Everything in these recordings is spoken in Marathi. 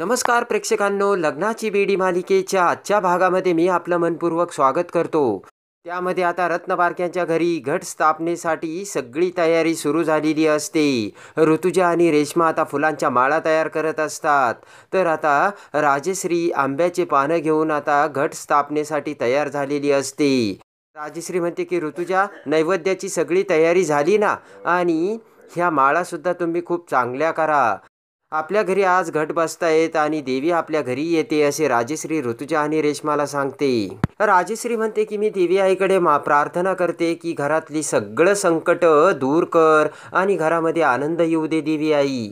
नमस्कार प्रेक्षकांनो लग्नाची बेडी मालिकेच्या आजच्या भागामध्ये मी आपलं मनपूर्वक स्वागत करतो त्यामध्ये आता रत्नबारक्यांच्या घरी घट स्थापनेसाठी सगळी तयारी सुरू झालेली असते ऋतुजा आणि रेश्मा आता फुलांच्या माळा तयार करत असतात तर आता राजश्री आंब्याचे पानं घेऊन आता घट स्थापनेसाठी तयार झालेली असते राजश्री म्हणते की ऋतुजा नैवेद्याची सगळी तयारी झाली ना आणि ह्या माळासुद्धा तुम्ही खूप चांगल्या करा आपल्या घरी आज घट बसतायत आणि देवी आपल्या घरी येते असे राजेश्री ऋतुजा आणि रेशमाला सांगते राजेश्री म्हणते की मी देवी आईकडे मा प्रार्थना करते की घरातली सगळं संकट दूर कर आणि घरामध्ये आनंद येऊ दे देवी आई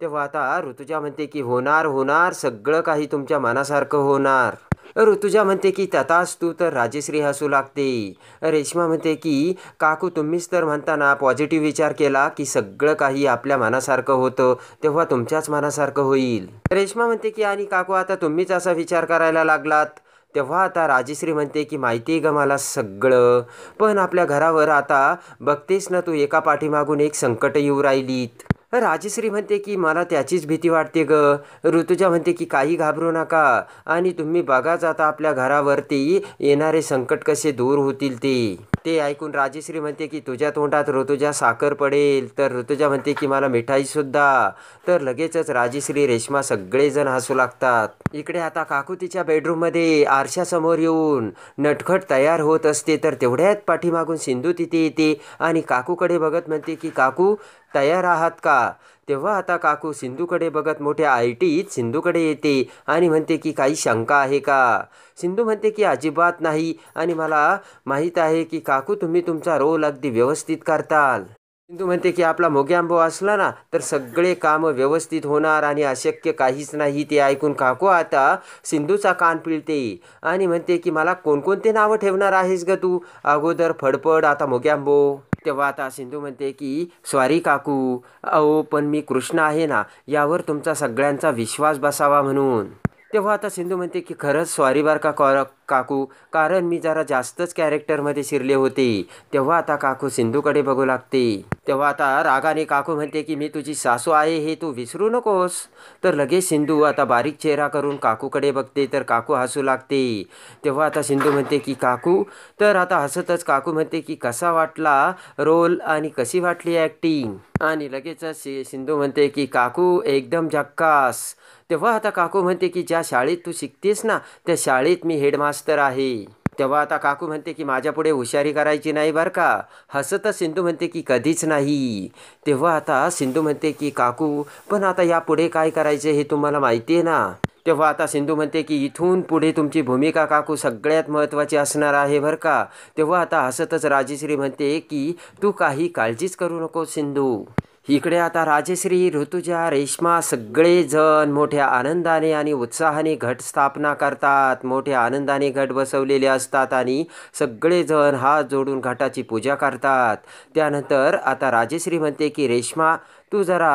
तेव्हा आता ऋतुजा म्हणते की होणार होणार सगळं काही तुमच्या मनासारखं होणार ऋतुजा म्हणते की त्याताच तू तर राजेश्री हसू लागते रेश्मा म्हणते की काकू तुम्हीच तर म्हणताना पॉझिटिव्ह विचार केला की सगळं काही आपल्या मनासारखं होतं तेव्हा तुमच्याच मनासारखं होईल रेश्मा म्हणते की आणि काकू आता तुम्हीच असा विचार करायला लागलात तेव्हा आता राजेश्री म्हणते की माहिती आहे ग मला सगळं पण आपल्या घरावर आता बघतेस ना तू एका पाठीमागून एक संकट येऊ राहिलीत राजश्री म्हणते की मला त्याचीच भीती वाटते ग ऋतुजा म्हणते की काही घाबरू नका आणि तुम्ही बघाच आता आपल्या घरावरती येणारे संकट कसे दूर होतील ते ते ऐकून राजश्री म्हणते की तुझ्या तोंडात ऋतुजा साखर पडेल तर ऋतुजा म्हणते की मला मिठाईसुद्धा तर लगेचच राजश्री रेशमा सगळेजण हसू लागतात इकडे आता काकू तिच्या बेडरूममध्ये आरशासमोर येऊन नटखट तयार होत असते तर तेवढ्यात पाठीमागून सिंधू तिथे येते आणि काकूकडे बघत म्हणते की काकू तयार आहात का तेव्हा आता काकू सिंधूकडे बघत मोठ्या आय टीत सिंधूकडे येते आणि म्हणते की काही शंका आहे का सिंधू म्हणते की अजिबात नाही आणि मला माहीत आहे की काकू तुम्ही तुमचा रोल अगदी व्यवस्थित करताल सिंधू म्हणते की आपला मोग्यांबो असला ना तर सगळे कामं व्यवस्थित होणार आणि अशक्य काहीच नाही ते ऐकून काकू आता सिंधूचा कान पिळते आणि म्हणते की मला कोणकोणते नावं ठेवणार आहेस ग तू अगोदर फडफड आता मोग्यांबो तेव्हा आता सिंधू म्हणते की स्वारी काकू अहो पण मी कृष्ण आहे ना यावर तुमचा सगळ्यांचा विश्वास बसावा म्हणून तेव्हा आता सिंधू म्हणते की खरंच स्वारी बार का काकू कारण मी जरा जास्तच कॅरेक्टरमध्ये शिरले होते तेव्हा आता काकू सिंधूकडे बघू लागते तेव्हा आता रागाने काकू म्हणते की मी तुझी सासू आहे हे तू विसरू नकोस तर लगेच सिंधू आता बारीक चेहरा करून काकूकडे बघते तर काकू हसू लागते तेव्हा आता सिंधू म्हणते की काकू तर आता हसतच काकू म्हणते की कसा वाटला रोल आणि कशी वाटली ॲक्टिंग आणि लगेचच सिंधू म्हणते की काकू एकदम झक्कास तेव्हा आता काकू म्हणते की ज्या शाळेत तू शिकतेस ना त्या शाळेत मी हेडमास्टर मस्त आहे तेव्हा आता काकू म्हणते की माझ्यापुढे हुशारी करायची नाही बरं का हसत सिंधू म्हणते की कधीच नाही तेव्हा आता सिंधू म्हणते की काकू पण आता यापुढे काय करायचं हे तुम्हाला माहिती आहे ना तेव्हा आता सिंधू म्हणते की इथून पुढे तुमची भूमिका काकू सगळ्यात महत्त्वाची असणार आहे बरं का तेव्हा आता हसतच राजेश्री म्हणते की तू काही काळजीच करू नको सिंधू इकडे आता राजश्री ऋतुजा रेश्मा सगळेजण मोठ्या आनंदाने आणि उत्साहाने घट स्थापना करतात मोठ्या आनंदाने घट बसवलेले असतात आणि सगळेजण हात जोडून घाटाची पूजा करतात त्यानंतर आता राजश्री म्हणते की रेश्मा तू जरा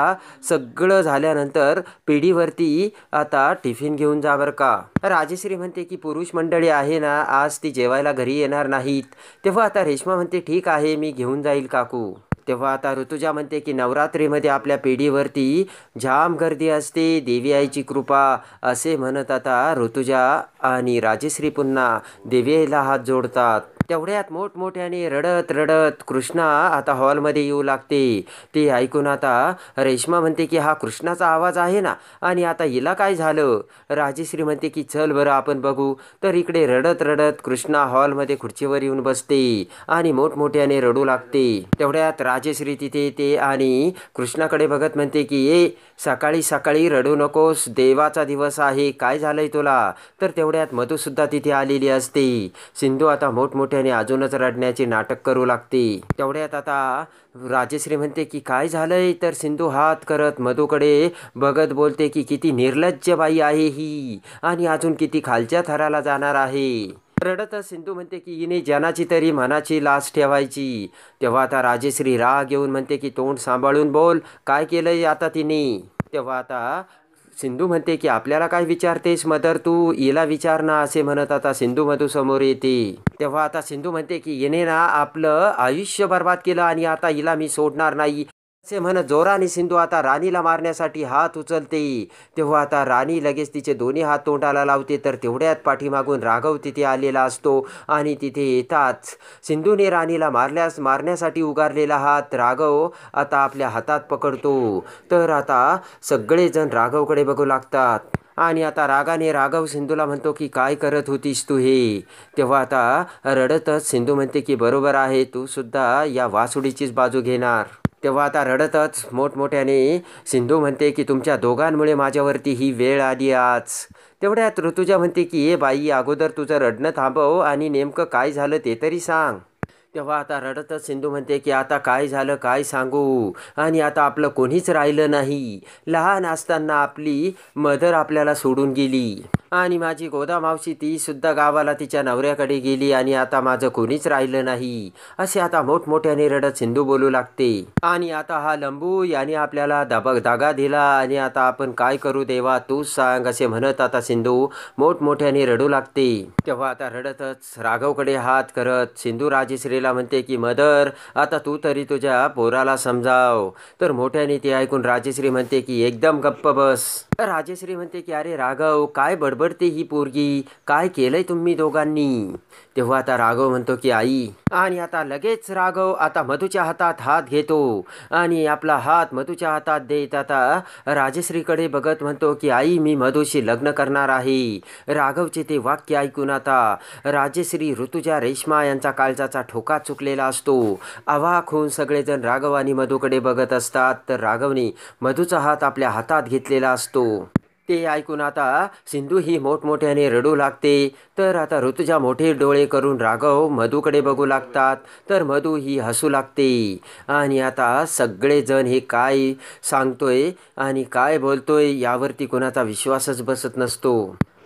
सगळं झाल्यानंतर पिढीवरती आता टिफिन घेऊन जा बरं का राजश्री म्हणते की पुरुष मंडळी आहे ना आज ती जेवायला घरी येणार नाहीत तेव्हा आता रेश्मा म्हणते ठीक आहे मी घेऊन जाईल काकू तेव्हा आता ऋतुजा म्हणते की नवरात्रीमध्ये आपल्या पिढीवरती जाम गर्दी असते देवी आईची कृपा असे म्हणत आता ऋतुजा आणि राजेश्री पुन्हा देवी आईला हात जोडतात तेवढ्यात मोठमोठ्याने रडत रडत कृष्णा आता हॉलमध्ये येऊ लागते ते ऐकून आता रेश्मा म्हणते की हा कृष्णाचा आवाज आहे ना आणि आता हिला काय झालं राजेश्री म्हणते की चल बरं आपण बघू तर इकडे रडत रडत कृष्णा हॉलमध्ये खुर्चीवर येऊन बसते आणि मोठमोठ्याने रडू लागते तेवढ्यात राजेश्री तिथे येते आणि कृष्णाकडे बघत म्हणते की ए सकाळी सकाळी रडू नकोस देवाचा दिवस आहे काय झालंय तुला तर तेवढ्यात मधुसुद्धा तिथे आलेली असते सिंधू आता मोठमोठ्या मोठ्याने अजूनच रडण्याचे नाटक करू लागते तेवढ्यात आता राजेश्री म्हणते की काय झालंय तर सिंधू हात करत मधूकडे बघत बोलते की किती निर्लज्ज बाई आहे ही आणि अजून किती खालच्या थराला जाणार आहे रडत सिंधू म्हणते की हिने जनाची तरी मनाची लाच ठेवायची तेव्हा आता राजेश्री राग येऊन म्हणते की तोंड सांभाळून बोल काय केलंय आता तिने तेव्हा आता सिंधू म्हणते की आपल्याला काय विचारतेस मदर तू हिला विचार ना असे म्हणत आता सिंधू मधू समोर येते तेव्हा आता सिंधू म्हणते की येणे ना आपलं आयुष्य बर्बाद केलं आणि आता हिला मी सोडणार नाही असे म्हण जोराने सिंधू आता राणीला मारण्यासाठी हात उचलते तेव्हा आता राणी लगेच तिचे दोन्ही हात तोंडाला लावते तर तेवढ्यात पाठीमागून राघव तिथे आलेला असतो आणि तिथे येताच सिंधूने राणीला मारल्यास मारण्यासाठी उगारलेला हात राघव आता आपल्या हातात पकडतो तर आता सगळेजण राघवकडे बघू लागतात आणि आता रागाने राघव सिंधूला म्हणतो की काय करत होतीस तू हे तेव्हा आता रडतच सिंधू म्हणते की बरोबर आहे तू सुद्धा या वासुडीचीच बाजू घेणार तेव्हा आता रडतच मोठमोठ्याने सिंधू म्हणते की तुमच्या दोघांमुळे माझ्यावरती ही वेळ आली आज तेवढ्यात ऋतुजा म्हणते की ए बाई अगोदर तुझं रडणं थांबव आणि नेमकं काय झालं ते तरी सांग तेव्हा आता रडतच सिंधू म्हणते की आता काय झालं काय सांगू आणि आता आपलं कोणीच राहिलं नाही लहान असताना आपली मदर आपल्याला सोडून गेली आणि माझी गोदा मावशी ती सुद्धा गावाला तिच्या नवऱ्याकडे गेली आणि आता माझं कोणीच राहिलं नाही असे आता मोठमोठ्याने रडत सिंधू बोलू लागते आणि आता हा लंबू याने आपल्याला दबक धागा दिला आणि आता आपण काय करू देवा तूच सांग असे म्हणत आता सिंधू मोठमोठ्याने रडू लागते तेव्हा आता रडतच राघवकडे हात करत सिंधू राजेश्रीला म्हणते की मदर आता तू तरी तुझ्या पोराला समजाव तर मोठ्याने ती ऐकून राजेश्री म्हणते की एकदम गप्प बस राजेश्री म्हणते की अरे राघव काय बडबड घाबरते ही पोरगी काय केलंय तुम्ही दोघांनी तेव्हा आता राघव म्हणतो की आई आणि आता लगेच राघव आता मधूच्या हातात हात घेतो आणि आपला हात मधूच्या हातात देत आता राजश्रीकडे बघत म्हणतो की आई मी मधूशी लग्न करणार आहे राघवचे ते वाक्य ऐकून आता राजश्री ऋतुजा रेश्मा यांचा काळजाचा ठोका चुकलेला असतो अवाक होऊन सगळेजण राघव आणि मधूकडे बघत असतात तर राघवने मधूचा हात आपल्या हातात घेतलेला असतो ते ऐकून आता सिंधू ही मोठमोठ्याने रडू लागते तर आता ऋतुजा मोठे डोळे करून राघव मधूकडे बघू लागतात तर मधू ही हसू लागते आणि आता सगळेजण हे काय सांगतोय आणि काय बोलतोय यावरती कोणाचा विश्वासच बसत नसतो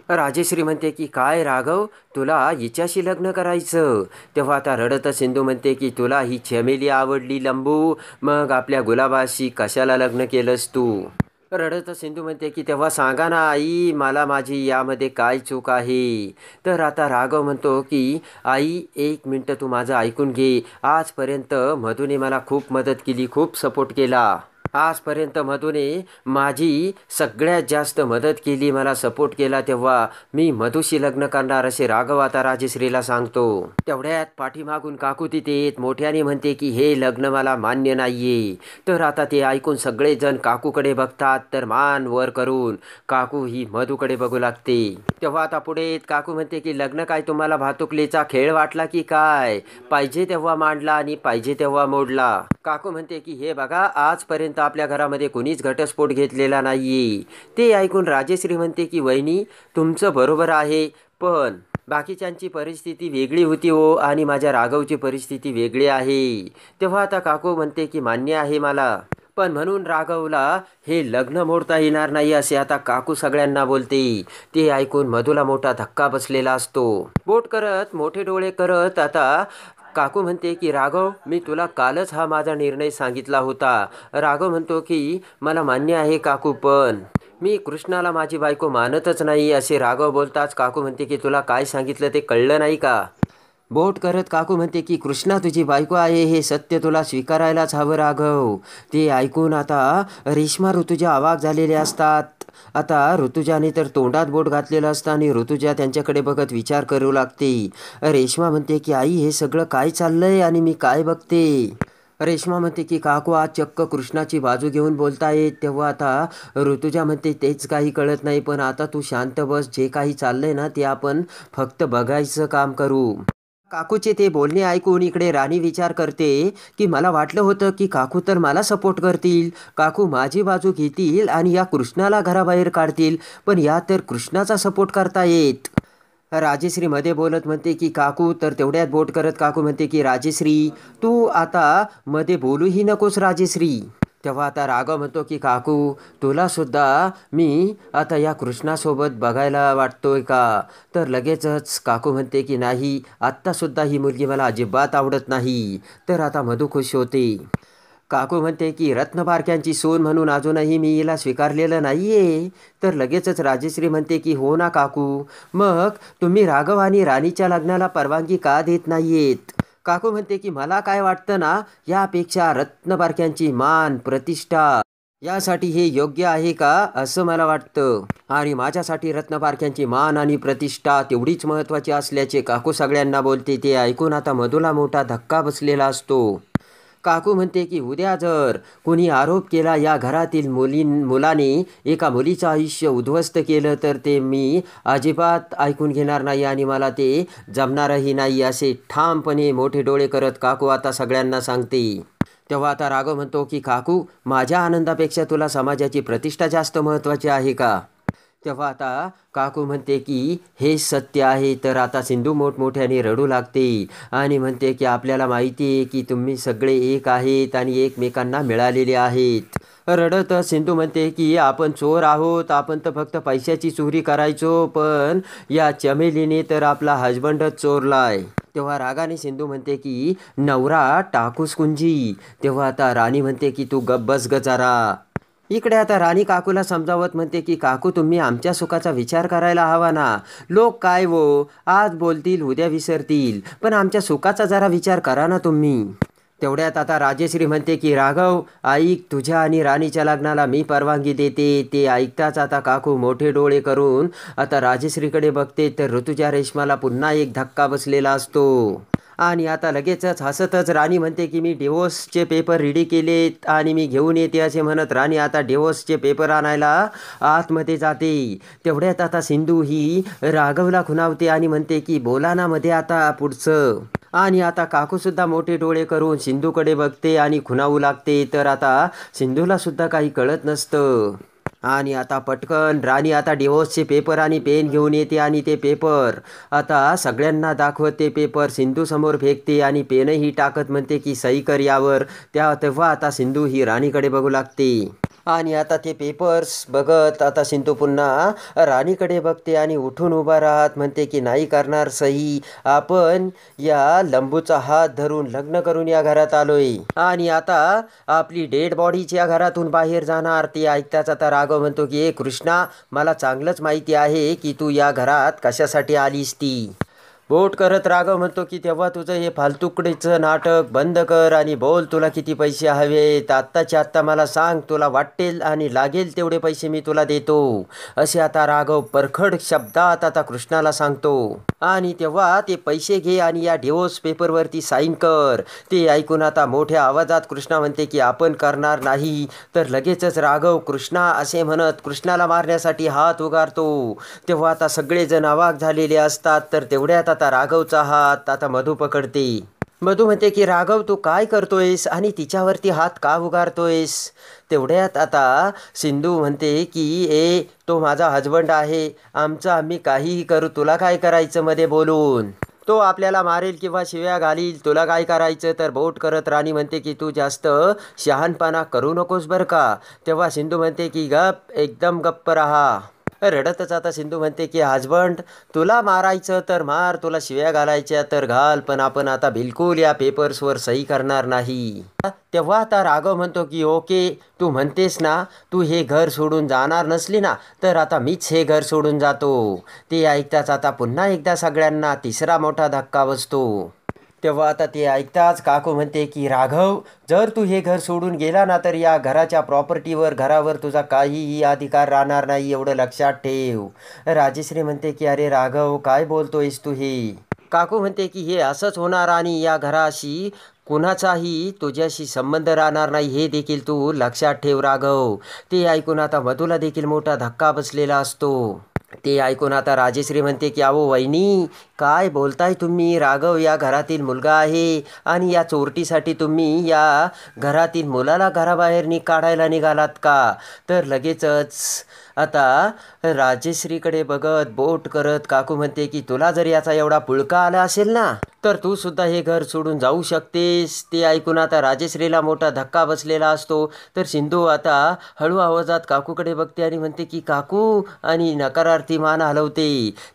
राजेश्री म्हणते की काय राघव तुला हिच्याशी लग्न करायचं तेव्हा आता रडत सिंधू म्हणते की तुला ही चमेली आवडली लंबू मग आपल्या गुलाबाशी कशाला लग्न केलंस तू रडत सिंधू म्हणते की तेव्हा सांगा ना आई मला माझी यामध्ये काय चूक आहे तर आता राघव म्हणतो की आई एक मिनटं तू माझं ऐकून घे आजपर्यंत मधूने मला खूप मदत केली खूप सपोर्ट केला आजपर्यंत मधूने माझी सगळ्यात जास्त मदत केली मला सपोर्ट केला तेव्हा मी मधुशी लग्न करणार असे राघव आता राजेश्रीला सांगतो तेवढ्यात पाठीमागून काकू तिथे येत मोठ्याने म्हणते की हे लग्न मला मान्य नाहीये तर आता ते ऐकून सगळेजण काकूकडे बघतात तर मान वर करून काकू ही मधूकडे बघू लागते तेव्हा आता पुढे काकू म्हणते की लग्न काय तुम्हाला भातुकलीचा खेळ वाटला की काय पाहिजे तेव्हा मांडला आणि पाहिजे तेव्हा मोडला काकू म्हणते की हे बघा आजपर्यंत आपल्या घरामध्ये कोणीच घटस्फोट घेतलेला नाही ते ऐकून राजेश्री म्हणते की वहिनी तुमचं बरोबर आहे पण बाकीच्यांची परिस्थिती वेगळी होती हो आणि माझ्या राघवची परिस्थिती वेगळी आहे तेव्हा आता काकू म्हणते की मान्य आहे मला पण म्हणून राघवला हे लग्न मोडता येणार नाही असे आता काकू सगळ्यांना बोलते ते ऐकून मधूला मोठा धक्का बसलेला असतो बोट करत मोठे डोळे करत आता काकू म्हणते की राघव मी तुला कालच हा माझा निर्णय सांगितला होता राघव म्हणतो की मला मान्य आहे काकू पण मी कृष्णाला माझी बायको मानतच नाही असे राघव बोलताच काकू म्हणते की तुला काय सांगितलं ते कळलं नाही का बोट करत काकू म्हणते की कृष्णा तुझी बायको आहे हे सत्य तुला स्वीकारायलाच हवं राघव ते ऐकून आता रेश्मा ऋतूचे आवाज झालेले असतात आता ऋतुजाने तर तोंडात बोट घातलेलं असतं आणि ऋतुजा त्यांच्याकडे बघत विचार करू लागते रेश्मा म्हणते की आई हे सगळं काय चाललंय आणि मी काय बघते रेश्मा म्हणते की काकू आज चक्क कृष्णाची बाजू घेऊन बोलतायत तेव्हा आता ऋतुजा म्हणते तेच काही कळत नाही पण आता तू शांत बस जे काही चाललंय ना ते आपण फक्त बघायचं काम करू काकूचे ते बोलणे ऐकून इकडे राणी विचार करते की मला वाटलं होतं की काकू तर मला सपोर्ट करतील काकू माझी बाजू घेतील आणि या कृष्णाला घराबाहेर काढतील पण या तर कृष्णाचा सपोर्ट करता करतायत राजेश्रीमध्ये बोलत म्हणते की काकू तर तेवढ्यात बोट करत काकू म्हणते की राजेश्री तू आता मध्ये बोलूही नकोस राजेश्री तेव्हा आता राघव म्हणतो की काकू तुलासुद्धा मी आता या कृष्णासोबत बघायला वाटतोय का तर लगेचच काकू म्हणते की नाही आत्तासुद्धा ही मुलगी मला अजिबात आवडत नाही तर आता मधू खुश होते काकू म्हणते की रत्नबारक्यांची सोन म्हणून अजूनही मी हिला स्वीकारलेलं नाही आहे तर लगेचच राजेश्री म्हणते की हो ना काकू मग तुम्ही राघव आणि राणीच्या लग्नाला परवानगी का देत नाही आहेत काकू म्हणते की मला काय वाटतं ना यापेक्षा रत्नपारख्यांची मान प्रतिष्ठा यासाठी हे योग्य आहे का असं मला वाटतं आणि माझ्यासाठी रत्नपारख्यांची मान आणि प्रतिष्ठा तेवढीच महत्त्वाची असल्याचे काकू सगळ्यांना बोलते ते ऐकून आता मधुला मोठा धक्का बसलेला असतो काकू म्हणते की उद्या जर कोणी आरोप केला या घरातील मुलीं मुलाने एका मुलीचं आयुष्य उद्ध्वस्त केलं तर ते मी अजिबात ऐकून घेणार नाही आणि मला ते जमणारही नाही असे ठामपणे मोठे डोळे करत काकू आता सगळ्यांना सांगते तेव्हा आता राघव म्हणतो की काकू माझ्या आनंदापेक्षा तुला समाजाची प्रतिष्ठा जास्त महत्त्वाची आहे का तेव्हा आता काकू म्हणते की हे सत्य आहे तर आता सिंधू मोठमोठ्याने रडू लागते आणि म्हणते की आपल्याला माहिती आहे की तुम्ही सगळे एक आहेत आणि एकमेकांना मिळालेले आहेत रडत सिंधू म्हणते की आपण चोर आहोत आपण तर फक्त पैशाची चोरी करायचो पण या चमेलीने तर आपला हजबंडच चोरलाय तेव्हा रागाने सिंधू म्हणते की नवरा टाकूस कुंजी तेव्हा आता राणी म्हणते की तू बस गचारा इकडे आता राणी काकूला समजावत म्हणते की काकू तुम्ही आमच्या सुखाचा विचार करायला हवा ना लोक काय वो आज बोलतील उद्या विसरतील पण आमच्या सुखाचा जरा विचार करा ना तुम्ही तेवढ्यात आता राजेश्री म्हणते की राघव ऐक तुझ्या आणि राणीच्या लग्नाला मी परवानगी देते ते ऐकताच आता काकू मोठे डोळे करून आता राजेश्रीकडे बघते तर ऋतुजा रेश्माला पुन्हा एक धक्का बसलेला असतो आणि आता लगेचच हसतच राणी म्हणते की मी डिवोर्सचे पेपर रेडी केले आणि मी घेऊन येते असे म्हणत राणी आता डिवोर्सचे पेपर आणायला आतमध्ये जाते तेवढ्यात आता सिंधू ही राघवला खुनावते आणि म्हणते की बोलानामध्ये आता पुढचं आणि आता काकूसुद्धा मोठे डोळे करून सिंधूकडे बघते आणि खुनावू लागते तर आता सिंधूलासुद्धा काही कळत नसतं आणि आता पटकन राणी आता डिवोर्सचे पेपर आणि पेन घेऊन येते आणि ते पेपर आता सगळ्यांना दाखवत ते पेपर सिंधू समोर फेकते आणि पेनही टाकत म्हणते की सई कर यावर त्या तेव्हा आता सिंधू ही राणीकडे बघू लागते आणि आता ते पेपर्स बघत आता सिंधू पुन्हा राणीकडे बघते आणि उठून उभा राहत म्हणते की नाही करणार सही आपण या लंबूचा हात धरून लग्न करून या घरात आलोय आणि आता आपली डेड बॉडीच या घरातून बाहेर जाणार ते ऐकताच आता राघव म्हणतो की ए कृष्णा मला चांगलंच माहिती आहे की तू या घरात कशासाठी आलीस ती बोट करत राघव म्हणतो की तेव्हा तुझं हे फालतुकडीचं नाटक बंद कर आणि बोल तुला किती पैसे हवेत आत्ताच्या आत्ता मला सांग तुला वाटेल आणि लागेल तेवढे पैसे मी तुला देतो असे आता राघव परखड शब्दात आता कृष्णाला सांगतो आणि तेव्हा ते पैसे घे आणि या डिवोर्स पेपरवरती साईन कर ते ऐकून आता मोठ्या आवाजात कृष्णा म्हणते की आपण करणार नाही तर लगेचच राघव कृष्णा असे म्हणत कृष्णाला मारण्यासाठी हात उगारतो तेव्हा आता सगळेजण आवाक झालेले असतात तर तेवढ्यात आता राघवचा हात आता मधू पकडते मधू म्हणते की राघव तू काय करतोयस आणि तिच्यावरती हात का उगारतोयस तेवढ्यात आता सिंधू म्हणते की ए तो माझा हजबंड आहे आमचं आम्ही काहीही करू तुला काय करायचं मध्ये बोलून तो आपल्याला मारेल किंवा शिव्या घालील तुला काय करायचं तर बोट करत राणी म्हणते की तू जास्त शहाणपणा करू नकोस बरं का तेव्हा सिंधू म्हणते की गप एकदम गप्प रहा रडतच आता सिंधू म्हणते की हजबंड तुला मारायचं तर मार तुला शिव्या घालायच्या तर घाल पण आपण आता बिलकुल या पेपर्सवर सही करणार नाही तेव्हा आता राघव म्हणतो की ओके तू म्हणतेस ना तू हे घर सोडून जाणार नसली ना तर आता मीच हे घर सोडून जातो ते ऐकताच आता पुन्हा एकदा सगळ्यांना तिसरा मोठा धक्का बसतो तेव्हा आता ते ऐकताच काकू म्हणते की राघव जर तू हे घर सोडून गेला ना तर या घराच्या प्रॉपर्टीवर घरावर तुझा काहीही अधिकार राहणार नाही एवढं लक्षात ठेव राजेश्री म्हणते की अरे राघव काय बोलतोयस तू हे काकू म्हणते की हे असंच होणार आणि या घराशी कुणाचाही तुझ्याशी संबंध राहणार नाही हे देखील तू लक्षात ठेव राघव ते ऐकून आता मधूला देखील मोठा धक्का बसलेला असतो ते ऐकून आता राजेश्री म्हणते की अहो वहिनी काय बोलताय तुम्ही राघव या घरातील मुलगा आहे आणि या चोरटीसाठी तुम्ही या घरातील मुलाला घराबाहेर नि काढायला निघालात का तर लगेचच आता राजेश्रीकडे बघत बोट करत काकू म्हणते की तुला जर याचा एवढा पुळका आला असेल ना तर तू सुद्धा हे घर सोडून जाऊ शकतेस ते ऐकून आता राजेश्रीला मोठा धक्का बसलेला असतो तर सिंधू आता हळू आवाजात काकूकडे बघते आणि म्हणते की काकू आणि नकारार्थी मान हलवते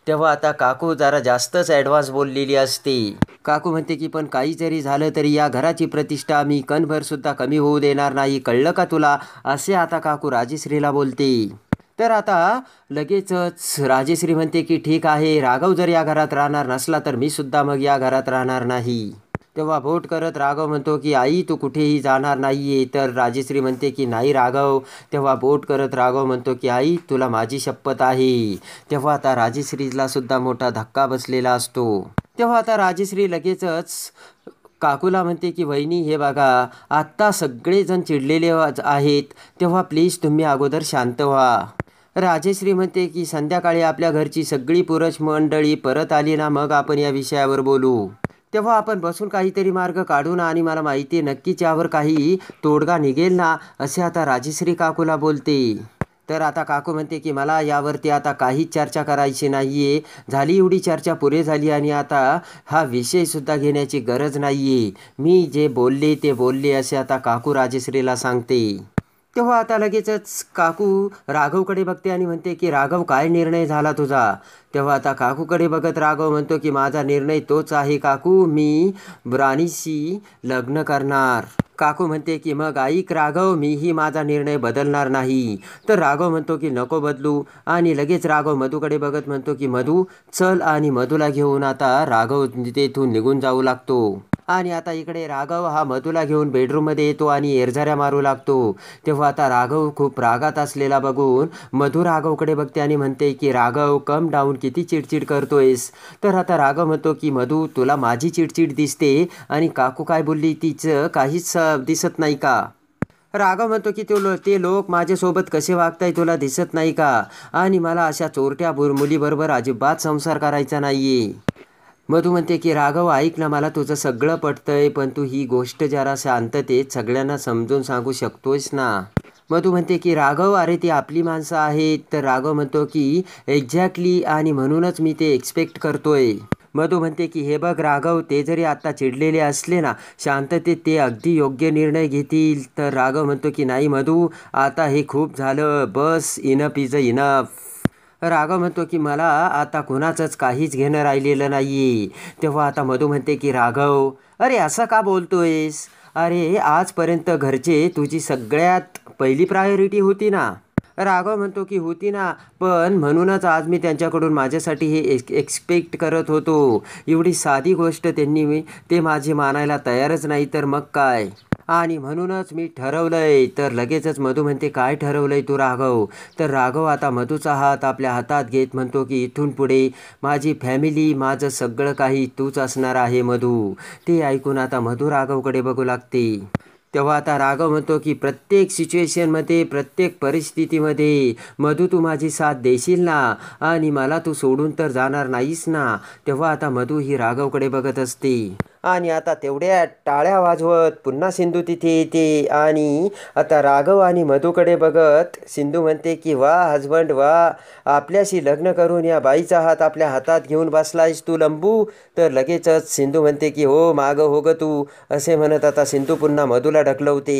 तेव्हा आता काकू जरा जास्तच ॲडव्हान्स बोललेली असते काकू म्हणते की पण काही जरी झालं तरी या घराची प्रतिष्ठा मी कणभरसुद्धा कमी होऊ देणार नाही कळलं का तुला असे आता काकू राजेश्रीला बोलते तर आता लगेचच राजेश्री म्हणते की ठीक आहे राघव जर या घरात राहणार नसला तर मी सुद्धा मग या घरात राहणार नाही तेव्हा बोट करत राघव म्हणतो की आई तू कुठेही जाणार नाही आहे तर राजेश्री म्हणते की नाही राघव तेव्हा बोट करत राघव म्हणतो की आई तुला माझी शपथ आहे तेव्हा आता राजेश्रीला सुद्धा मोठा धक्का बसलेला असतो तेव्हा आता राजेश्री लगेचच काकूला म्हणते की वहिनी हे बघा आत्ता सगळेजण चिडलेले आहेत तेव्हा प्लीज तुम्ही अगोदर शांत व्हा राजेश्री म्हणते की संध्याकाळी आपल्या घरची सगळी पुरुष मंडळी परत आली ना मग आपण या विषयावर बोलू तेव्हा आपण बसून काहीतरी मार्ग काढू ना आणि मला माहिती आहे नक्कीच यावर काही तोडगा निघेल ना असे आता राजेश्री काकूला बोलते तर आता काकू म्हणते की मला यावरती आता काहीच चर्चा करायची नाही आहे झाली एवढी चर्चा पुरे झाली आणि आता हा विषयसुद्धा घेण्याची गरज नाही आहे मी जे बोलले ते बोलले असे आता काकू राजेश्रीला सांगते तेव्हा आता लगेचच काकू राघवकडे बघते आणि म्हणते की राघव काय निर्णय झाला तुझा तेव्हा आता काकूकडे बघत राघव म्हणतो की माझा निर्णय तोच आहे काकू मी राणीशी लग्न करणार काकू म्हणते की मग आईक राघव मीही माझा निर्णय बदलणार नाही तर राघव म्हणतो की नको बदलू आणि लगेच राघव मधूकडे बघत म्हणतो की मधू चल आणि मधूला घेऊन आता राघव तेथून निघून जाऊ लागतो आणि आता इकडे राघव हा मधूला घेऊन बेडरूममध्ये येतो आणि एरझाऱ्या मारू लागतो तेव्हा आता राघव खूप रागात असलेला बघून मधू राघवकडे बघते आणि म्हणते की राघव कम डाऊन किती चिडचिड करतोयस तर आता राघव म्हणतो की मधू तुला माझी चिडचिड दिसते आणि काकू काय बोलली तिचं काहीच दिसत नाही का राघव म्हणतो की तो लो ते लोक माझ्यासोबत कसे वागताय तुला दिसत नाही का आणि मला अशा चोरट्या मुलीबरोबर अजिबात संसार करायचा नाही मधु म्हणते की राघव ऐक ना मला तुझं सगळं पटतंय पण तू ही गोष्ट जरा शांततेत सगळ्यांना समजून सांगू शकतोस ना मधु म्हणते की राघव अरे ती आपली माणसं आहेत तर राघव म्हणतो की एक्झॅक्टली आणि म्हणूनच मी ते एक्सपेक्ट करतोय मधु म्हणते की हे बघ राघव ते जरी आत्ता चिडलेले असले ना शांततेत ते अगदी योग्य निर्णय घेतील तर राघव म्हणतो की नाही मधू आता हे खूप झालं बस enough is a enough Raghav म्हणतो की मला आता कुणाचंच काहीच घेणं राहिलेलं नाही तेव्हा आता मधू म्हणते की राघव अरे असं का बोलतोयस अरे आजपर्यंत घरचे तुझी सगळ्यात पहिली प्रायोरिटी होती ना राघव म्हणतो की होती ना पण म्हणूनच आज मी त्यांच्याकडून माझ्यासाठी हे एक्स एक्सपेक्ट करत होतो एवढी साधी गोष्ट त्यांनी ते माझे मानायला तयारच नाही तर मग काय आणि म्हणूनच मी ठरवलंय तर लगेचच मधू म्हणते काय ठरवलंय तू राघव तर राघव आता मधूचा हात आपल्या हातात घेत म्हणतो की इथून पुढे माझी फॅमिली माझं सगळं काही तूच असणार आहे मधू ते ऐकून आता मधू राघवकडे बघू लागते तेव्हा आता राघव म्हणतो की प्रत्येक सिच्युएशनमध्ये प्रत्येक परिस्थितीमध्ये मधू तू माझी साथ देशील ना आणि मला तू सोडून तर जाणार नाहीस ना तेव्हा आता मधू ही राघवकडे बघत असते आणि आता तेवढ्या टाळ्या वाजवत पुन्हा सिंधू तिथे येते आणि आता राघव आणि मधूकडे बघत सिंधू म्हणते की वा हजबंड वा आपल्याशी लग्न करून या बाईचा हात आपल्या हातात घेऊन बसलायस तू लंबू तर लगेचच सिंधू म्हणते की हो मागं हो ग तू असे म्हणत आता सिंधू पुन्हा मधूला ढकलवते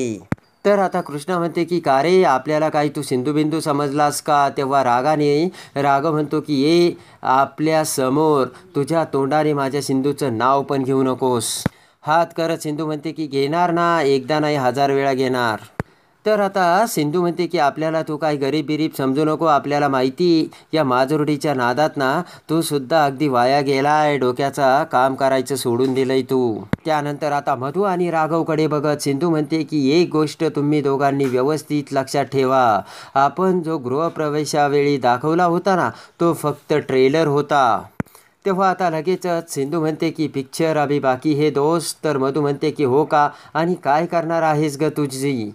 तर आता कृष्णा म्हणते की का रे आपल्याला काही तू सिंधुबिंदू समजलास का तेव्हा रागाने राग म्हणतो की ये समोर, तुझ्या तोंडाने माझ्या सिंधूचं नाव पण घेऊ नकोस हात करत सिंधू म्हणते की घेणार ना एकदा नाही हजार वेळा घेणार तर आता सिंधू म्हणते की आपल्याला तू काही गरीब बिरीब समजू नको आपल्याला माहिती या माजुरडीच्या नादात ना तू सुद्धा अगदी वाया गेलाय डोक्याचा काम करायचं सोडून दिलंय तू त्यानंतर आता मधू आणि राघवकडे बघत सिंधू म्हणते की एक गोष्ट तुम्ही दोघांनी व्यवस्थित लक्षात ठेवा आपण जो गृहप्रवेशावेळी दाखवला होता ना तो फक्त ट्रेलर होता तेव्हा आता लगेचच सिंधू म्हणते की पिक्चर अभि बाकी हे दोस्त तर मधू म्हणते की हो का आणि काय करणार आहेस ग तुझी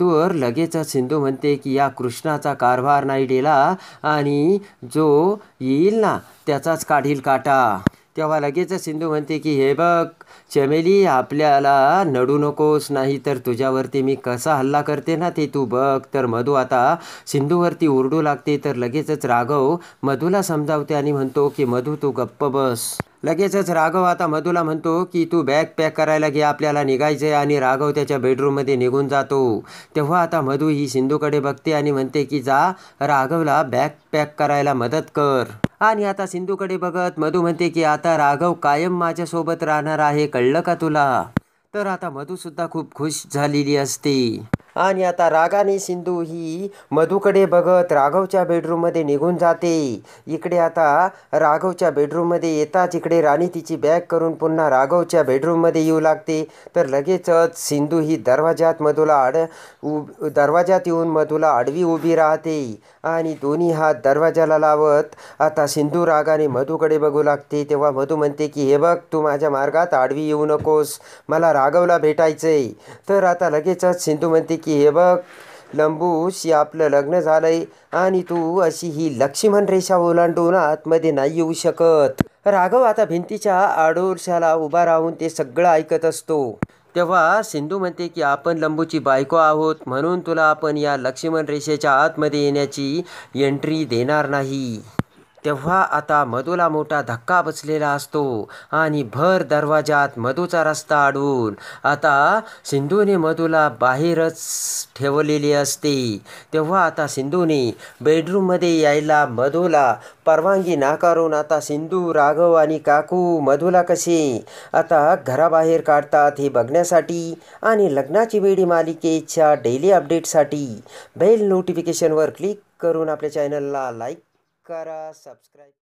तर लगेचच सिंधू म्हणते की या कृष्णाचा कारभार नाही डेला आणि जो येईल ना त्याचाच काढील काटा तेव्हा लगेच सिंधू म्हणते की हे बघ चमेली आपल्याला नडू नकोस नाही तर तुझ्यावरती मी कसा हल्ला करते ना ते तू बघ तर मधू आता सिंधूवरती ओरडू लागते तर लगेचच राघव मधूला समजावते आणि म्हणतो की मधू तू गप्प बस लगेचच राघव आता मधूला म्हणतो की तू बॅग पॅक करायला घे आपल्याला निघायचं आहे आणि राघव त्याच्या बेडरूममध्ये निघून जातो तेव्हा आता मधू ही सिंधूकडे बघते आणि म्हणते की जा राघवला बॅग पॅक करायला मदत कर आणि आता सिंधूकडे बघत मधू म्हणते की आता राघव कायम माझ्यासोबत राहणार आहे कळलं का तुला तर आता मधूसुद्धा खूप खुश झालेली असते आणि आता रागाने सिंधू ही मधूकडे बघत राघवच्या बेडरूममध्ये निघून जाते इकडे आता राघवच्या बेडरूममध्ये येताच इकडे राणी तिची बॅग करून पुन्हा राघवच्या बेडरूममध्ये येऊ लागते तर लगेचच सिंधू ही दरवाज्यात मधूला आड दरवाजात येऊन मधूला आडवी उभी राहते आणि दोन्ही हात दरवाजाला लावत आता सिंधू रागाने मधूकडे बघू लागते तेव्हा मधू म्हणते की हे बघ तू माझ्या मार्गात आडवी येऊ नकोस मला राघवला भेटायचंय तर आता लगेचच सिंधू म्हणते की हे बघ लंबूशी आपलं लग्न झालंय आणि तू अशी ही लक्ष्मण रेषा ओलांडून आतमध्ये नाही येऊ शकत राघव आता भिंतीच्या आडोरशाला उभा राहून ते सगळं ऐकत असतो तेव्हा सिंधू म्हणते की आपण लंबूची बायको आहोत म्हणून तुला आपण या लक्ष्मण रेषेच्या आतमध्ये येण्याची एंट्री देणार नाही तेव्हा आता मधूला मोठा धक्का बसलेला असतो आणि भर दरवाजात मधूचा रस्ता अडवून आता सिंधूने मधूला बाहेरच ठेवलेली असते तेव्हा आता सिंधूने बेडरूममध्ये यायला मधूला परवानगी नाकारून आता सिंधू राघव आणि काकू मधूला कसे आता घराबाहेर काढतात हे बघण्यासाठी आणि लग्नाची वेळी मालिकेच्या डेली अपडेटसाठी बेल नोटिफिकेशनवर क्लिक करून आपल्या चॅनलला लाईक करा सबस्क्राईब